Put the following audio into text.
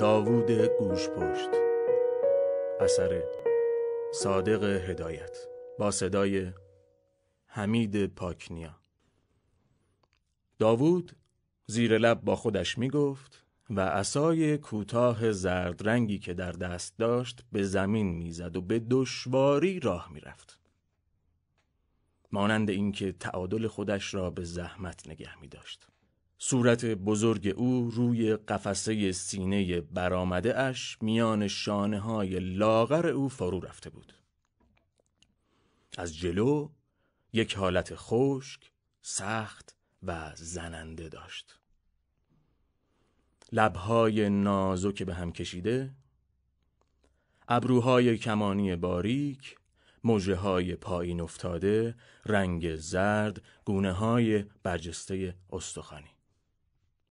داوود گوش پشت اثر صادق هدایت با صدای حمید پاکنیا داوود زیر لب با خودش می گفت و عصای کوتاه زرد رنگی که در دست داشت به زمین میزد و به دشواری راه رفت مانند اینکه تعادل خودش را به زحمت نگه می داشت. صورت بزرگ او روی قفسه سینه برامده اش میان شانه های لاغر او فرو رفته بود. از جلو یک حالت خشک، سخت و زننده داشت. لبهای که به هم کشیده، ابروهای کمانی باریک، موجه های پایین افتاده، رنگ زرد، گونه های برجسته استخانی.